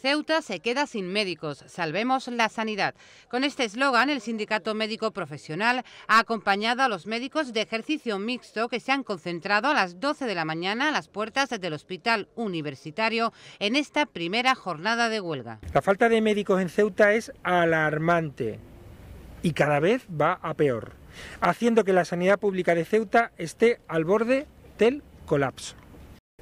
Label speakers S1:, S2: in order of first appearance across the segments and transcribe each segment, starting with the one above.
S1: Ceuta se queda sin médicos, salvemos la sanidad. Con este eslogan, el Sindicato Médico Profesional ha acompañado a los médicos de ejercicio mixto que se han concentrado a las 12 de la mañana a las puertas del Hospital Universitario en esta primera jornada de huelga.
S2: La falta de médicos en Ceuta es alarmante y cada vez va a peor, haciendo que la sanidad pública de Ceuta esté al borde del colapso.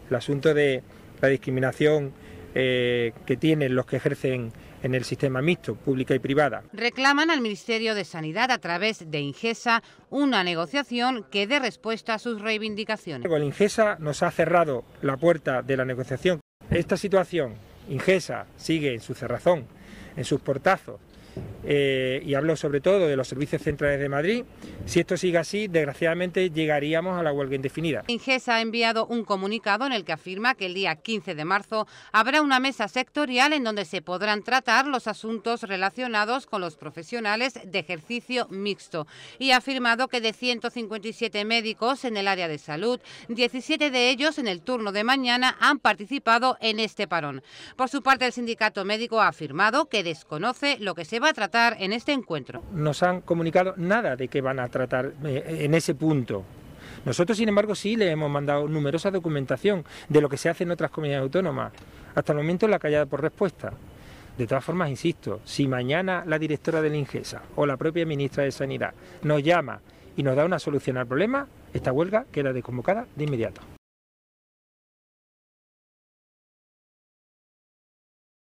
S2: El asunto de la discriminación eh, que tienen los que ejercen en el sistema mixto, pública y privada.
S1: Reclaman al Ministerio de Sanidad a través de Ingesa una negociación que dé respuesta a sus reivindicaciones.
S2: El Ingesa nos ha cerrado la puerta de la negociación. Esta situación, Ingesa sigue en su cerrazón, en sus portazos, eh, y hablo sobre todo de los servicios centrales de Madrid, si esto sigue así, desgraciadamente llegaríamos a la huelga indefinida.
S1: Inges ha enviado un comunicado en el que afirma que el día 15 de marzo habrá una mesa sectorial en donde se podrán tratar los asuntos relacionados con los profesionales de ejercicio mixto y ha afirmado que de 157 médicos en el área de salud, 17 de ellos en el turno de mañana han participado en este parón. Por su parte, el sindicato médico ha afirmado que desconoce lo que se va a tratar en este encuentro.
S2: Nos han comunicado nada de qué van a tratar eh, en ese punto. Nosotros, sin embargo, sí le hemos mandado numerosa documentación de lo que se hace en otras comunidades autónomas. Hasta el momento la callada por respuesta. De todas formas, insisto, si mañana la directora de la INGESA o la propia ministra de Sanidad nos llama y nos da una solución al problema, esta huelga queda
S1: desconvocada de inmediato.